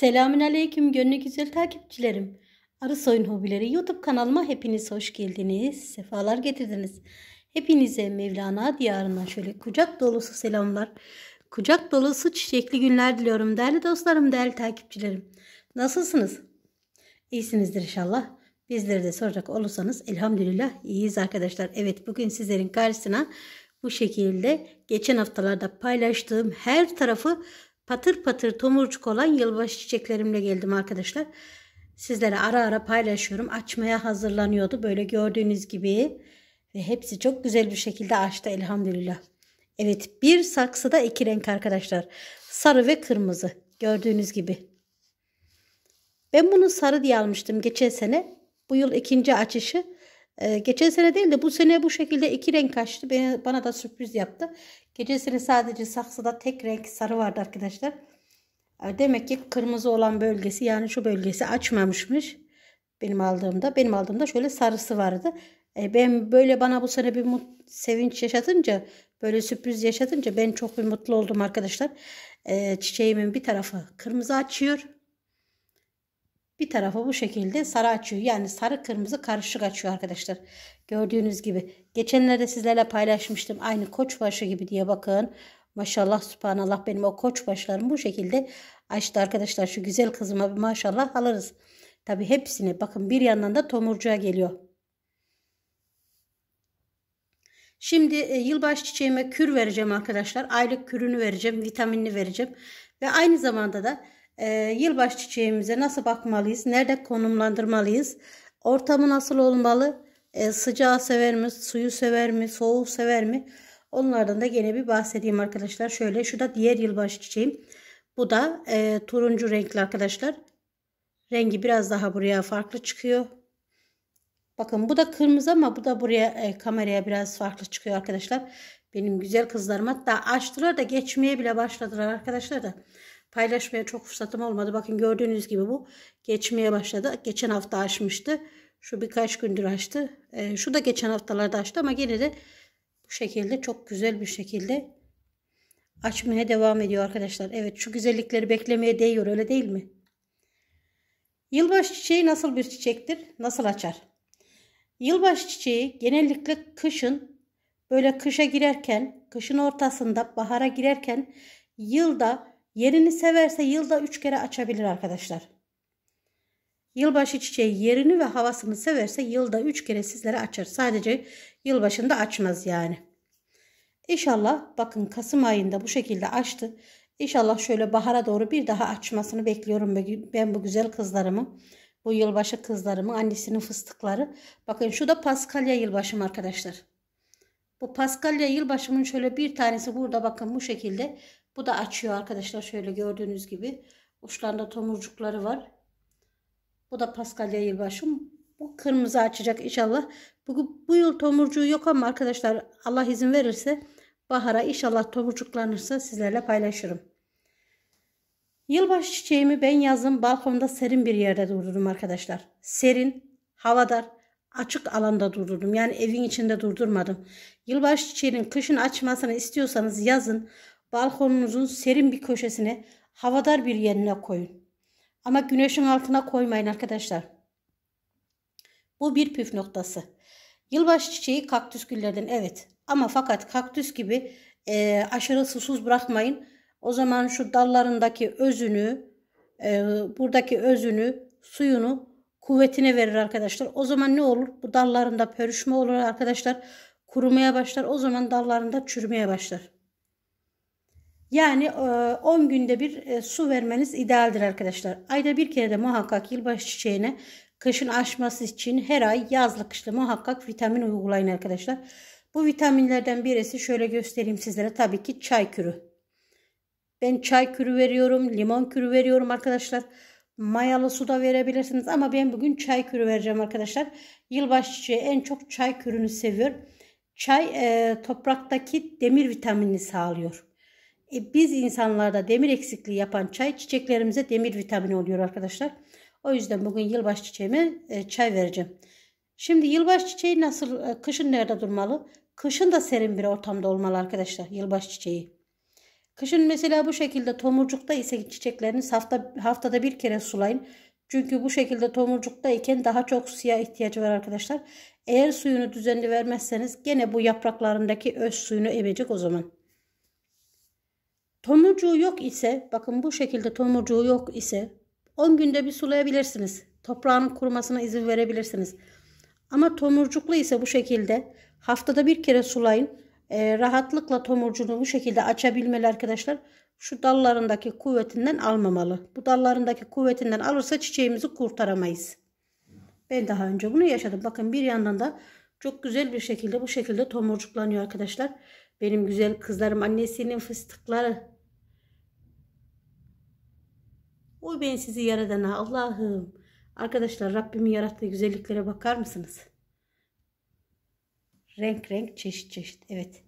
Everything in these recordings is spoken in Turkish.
Selamün Aleyküm gönlü güzel takipçilerim. Arı Oyun Hobileri YouTube kanalıma hepiniz hoş geldiniz. Sefalar getirdiniz. Hepinize Mevlana diyarından şöyle kucak dolusu selamlar. Kucak dolusu çiçekli günler diliyorum değerli dostlarım, değerli takipçilerim. Nasılsınız? İyisinizdir inşallah. Bizleri de soracak olursanız elhamdülillah iyiyiz arkadaşlar. Evet bugün sizlerin karşısına bu şekilde geçen haftalarda paylaştığım her tarafı patır patır tomurcuk olan yılbaşı çiçeklerimle geldim arkadaşlar. Sizlere ara ara paylaşıyorum. Açmaya hazırlanıyordu böyle gördüğünüz gibi. Ve hepsi çok güzel bir şekilde açtı elhamdülillah. Evet bir saksıda iki renk arkadaşlar. Sarı ve kırmızı gördüğünüz gibi. Ben bunu sarı diye almıştım geçen sene. Bu yıl ikinci açışı. Ee, geçen sene değil de bu sene bu şekilde iki renk açtı. Bana da sürpriz yaptı. Gecesini sadece saksıda tek renk sarı vardı arkadaşlar. Demek ki kırmızı olan bölgesi yani şu bölgesi açmamışmış. Benim aldığımda benim aldığımda şöyle sarısı vardı. E, ben böyle bana bu sene bir mut, sevinç yaşatınca böyle sürpriz yaşatınca ben çok bir mutlu oldum arkadaşlar. E, çiçeğimin bir tarafı kırmızı açıyor. Bir tarafı bu şekilde sarı açıyor. Yani sarı kırmızı karışık açıyor arkadaşlar. Gördüğünüz gibi. Geçenlerde sizlerle paylaşmıştım. Aynı koçbaşı gibi diye bakın. Maşallah subhanallah benim o koçbaşlarım bu şekilde açtı arkadaşlar. Şu güzel kızıma bir maşallah alırız. Tabi hepsini bakın bir yandan da tomurcuğa geliyor. Şimdi e, yılbaşı çiçeğime kür vereceğim arkadaşlar. Aylık kürünü vereceğim. Vitaminini vereceğim. Ve aynı zamanda da e, yılbaşı çiçeğimize nasıl bakmalıyız? Nerede konumlandırmalıyız? Ortamı nasıl olmalı? E, sıcağı sever mi? Suyu sever mi? Soğuğu sever mi? Onlardan da yine bir bahsedeyim arkadaşlar. Şöyle şu da diğer yılbaşı çiçeğim. Bu da e, turuncu renkli arkadaşlar. Rengi biraz daha buraya farklı çıkıyor. Bakın bu da kırmızı ama bu da buraya e, kameraya biraz farklı çıkıyor arkadaşlar. Benim güzel kızlarım hatta açtılar da geçmeye bile başladılar arkadaşlar da. Paylaşmaya çok fırsatım olmadı. Bakın gördüğünüz gibi bu geçmeye başladı. Geçen hafta açmıştı. Şu birkaç gündür açtı. E, şu da geçen haftalarda açtı ama yine de bu şekilde çok güzel bir şekilde açmaya devam ediyor arkadaşlar. Evet şu güzellikleri beklemeye değiyor öyle değil mi? Yılbaşı çiçeği nasıl bir çiçektir? Nasıl açar? Yılbaşı çiçeği genellikle kışın böyle kışa girerken, kışın ortasında bahara girerken yılda Yerini severse yılda 3 kere açabilir arkadaşlar. Yılbaşı çiçeği yerini ve havasını severse yılda 3 kere sizlere açar. Sadece yılbaşında açmaz yani. İnşallah bakın Kasım ayında bu şekilde açtı. İnşallah şöyle bahara doğru bir daha açmasını bekliyorum ben bu güzel kızlarımı. Bu yılbaşı kızlarımı, annesinin fıstıkları. Bakın şu da Paskalya yılbaşım arkadaşlar. Bu Paskalya yılbaşımın şöyle bir tanesi burada bakın bu şekilde bu da açıyor arkadaşlar şöyle gördüğünüz gibi. Uçlarında tomurcukları var. Bu da Paskalya yılbaşım. Bu kırmızı açacak inşallah. Bugün bu yıl tomurcuğu yok ama arkadaşlar Allah izin verirse bahara inşallah tomurcuklanırsa sizlerle paylaşırım. Yılbaşı çiçeğimi ben yazın balkonda serin bir yerde durdurdum arkadaşlar. Serin, havadar, açık alanda durdurdum. Yani evin içinde durdurmadım. Yılbaşı çiçeğinin kışın açmasını istiyorsanız yazın balkonunuzun serin bir köşesine, havadar bir yerine koyun. Ama güneşin altına koymayın arkadaşlar. Bu bir püf noktası. Yılbaşı çiçeği kaktüs güllerden evet. Ama fakat kaktüs gibi e, aşırı susuz bırakmayın. O zaman şu dallarındaki özünü, e, buradaki özünü, suyunu kuvvetine verir arkadaşlar. O zaman ne olur? Bu dallarında pörüşme olur arkadaşlar. Kurumaya başlar. O zaman dallarında çürümeye başlar. Yani 10 e, günde bir e, su vermeniz idealdir arkadaşlar. Ayda bir kere de muhakkak yılbaşı çiçeğine kışın açması için her ay yazlık işte muhakkak vitamin uygulayın arkadaşlar. Bu vitaminlerden birisi şöyle göstereyim sizlere tabii ki çay kürü. Ben çay kürü veriyorum, limon kürü veriyorum arkadaşlar. Mayalı su da verebilirsiniz ama ben bugün çay kürü vereceğim arkadaşlar. Yılbaşı çiçeği en çok çay kürünü seviyor. Çay e, topraktaki demir vitaminini sağlıyor. E, biz insanlarda demir eksikliği yapan çay çiçeklerimize demir vitamini oluyor arkadaşlar. O yüzden bugün yılbaşı çiçeğime e, çay vereceğim. Şimdi yılbaşı çiçeği nasıl e, kışın nerede durmalı? Kışın da serin bir ortamda olmalı arkadaşlar yılbaşı çiçeği. Kışın mesela bu şekilde tomurcukta ise çiçeklerini hafta, haftada bir kere sulayın. Çünkü bu şekilde tomurcukta iken daha çok suya ihtiyacı var arkadaşlar. Eğer suyunu düzenli vermezseniz gene bu yapraklarındaki öz suyunu emecek o zaman. Tomurcuğu yok ise bakın bu şekilde tomurcuğu yok ise 10 günde bir sulayabilirsiniz. Toprağın kurumasına izin verebilirsiniz. Ama tomurcuklu ise bu şekilde haftada bir kere sulayın. Ee, rahatlıkla tomurcuğunu bu şekilde açabilmeli arkadaşlar. Şu dallarındaki kuvvetinden almamalı. Bu dallarındaki kuvvetinden alırsa çiçeğimizi kurtaramayız. Ben daha önce bunu yaşadım. Bakın bir yandan da çok güzel bir şekilde bu şekilde tomurcuklanıyor arkadaşlar. Benim güzel kızlarım annesinin fıstıkları. Oy ben sizi yaradana Allah'ım. Arkadaşlar Rabbimin yarattığı güzelliklere bakar mısınız? Renk renk çeşit çeşit evet.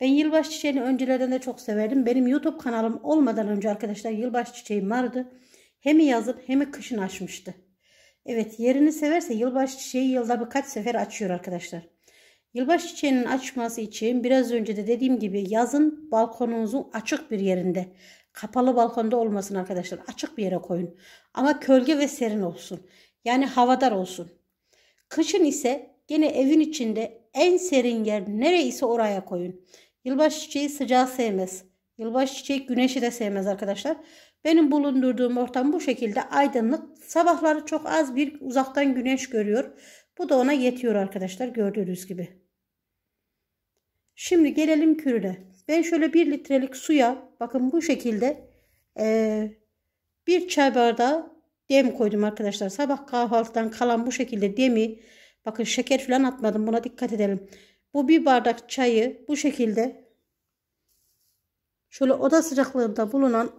Ben yılbaşı çiçeğini öncelerden de çok severdim. Benim YouTube kanalım olmadan önce arkadaşlar yılbaşı çiçeğim vardı. Hem yazın hem kışın açmıştı. Evet yerini severse yılbaşı çiçeği yılda birkaç sefer açıyor arkadaşlar. Yılbaşı çiçeğinin açması için biraz önce de dediğim gibi yazın balkonunuzun açık bir yerinde. Kapalı balkonda olmasın arkadaşlar. Açık bir yere koyun. Ama kölge ve serin olsun. Yani havadar olsun. Kışın ise yine evin içinde en serin yer nereyse oraya koyun. Yılbaşı çiçeği sıcağı sevmez. Yılbaşı çiçeği güneşi de sevmez arkadaşlar. Benim bulundurduğum ortam bu şekilde aydınlık. Sabahları çok az bir uzaktan güneş görüyor. Bu da ona yetiyor arkadaşlar gördüğünüz gibi. Şimdi gelelim kürüne. Ben şöyle 1 litrelik suya bakın bu şekilde e, bir çay bardağı dem koydum arkadaşlar. Sabah kahvaltıdan kalan bu şekilde demi bakın şeker falan atmadım buna dikkat edelim. Bu bir bardak çayı bu şekilde şöyle oda sıcaklığında bulunan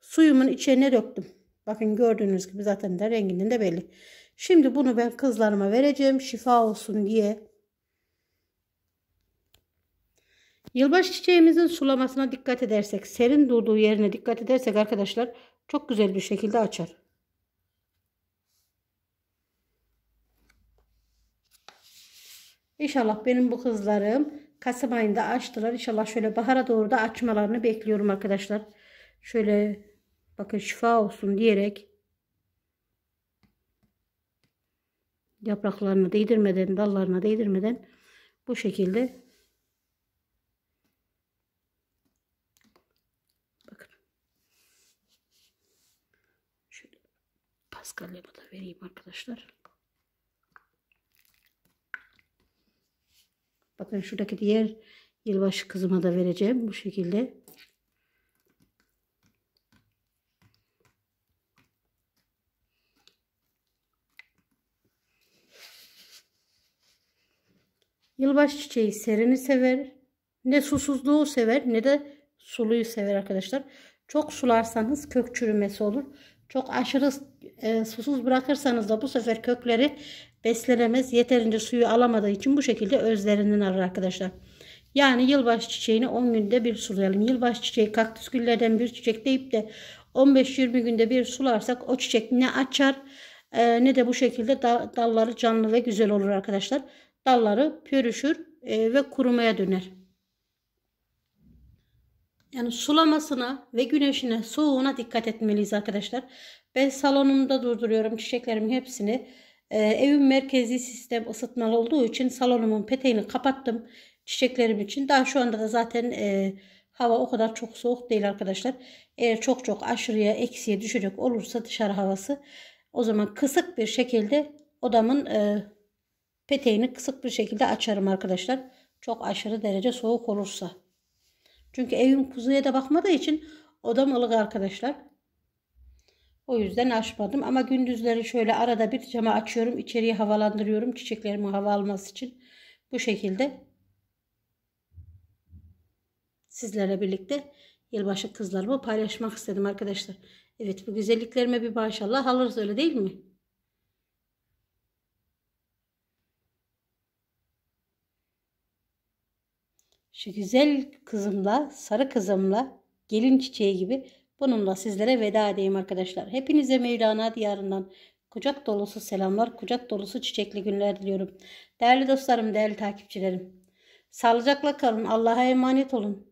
suyumun içine döktüm. Bakın gördüğünüz gibi zaten de renginin de belli. Şimdi bunu ben kızlarıma vereceğim şifa olsun diye. Yılbaş çiçeğimizin sulamasına dikkat edersek, serin durduğu yerine dikkat edersek arkadaşlar çok güzel bir şekilde açar. İnşallah benim bu kızlarım Kasım ayında açtılar. İnşallah şöyle bahara doğru da açmalarını bekliyorum arkadaşlar. Şöyle bakın şifa olsun diyerek Yapraklarına değdirmeden, dallarına değdirmeden bu şekilde bakın şöyle paskalyamı da vereyim arkadaşlar. Bakın şuradaki diğer yılbaşı kızıma da vereceğim bu şekilde. kırbaç çiçeği serini sever. Ne susuzluğu sever ne de suluyu sever arkadaşlar. Çok sularsanız kök çürümesi olur. Çok aşırı e, susuz bırakırsanız da bu sefer kökleri beslenemez. Yeterince suyu alamadığı için bu şekilde özlerinden alır arkadaşlar. Yani yılbaşı çiçeğini 10 günde bir sulayalım. Yılbaşı çiçeği kaktüs güllerden bir çiçek deyip de 15-20 günde bir sularsak o çiçek ne açar e, ne de bu şekilde da, dalları canlı ve güzel olur arkadaşlar dalları pürüşür e, ve kurumaya döner. Yani sulamasına ve güneşine, soğuğuna dikkat etmeliyiz arkadaşlar. Ben salonumda durduruyorum çiçeklerimin hepsini. Ee, evin merkezi sistem ısıtmalı olduğu için salonumun peteğini kapattım çiçeklerim için. Daha şu anda da zaten e, hava o kadar çok soğuk değil arkadaşlar. Eğer çok çok aşırıya eksiye düşecek olursa dışarı havası o zaman kısık bir şekilde odamın e, peteğini kısık bir şekilde açarım arkadaşlar. Çok aşırı derece soğuk olursa. Çünkü evim kuzuya da bakmadığı için odam ılık arkadaşlar. O yüzden açmadım ama gündüzleri şöyle arada bir cama açıyorum. içeriği havalandırıyorum çiçeklerimi hava alması için. Bu şekilde sizlerle birlikte yılbaşı kızlarımı paylaşmak istedim arkadaşlar. Evet bu güzelliklerime bir maşallah alırız öyle değil mi? şu güzel kızımla, sarı kızımla, gelin çiçeği gibi bununla sizlere veda edeyim arkadaşlar. Hepinize Mevlana diyarından kucak dolusu selamlar, kucak dolusu çiçekli günler diliyorum. Değerli dostlarım, değerli takipçilerim. Sağlıcakla kalın, Allah'a emanet olun.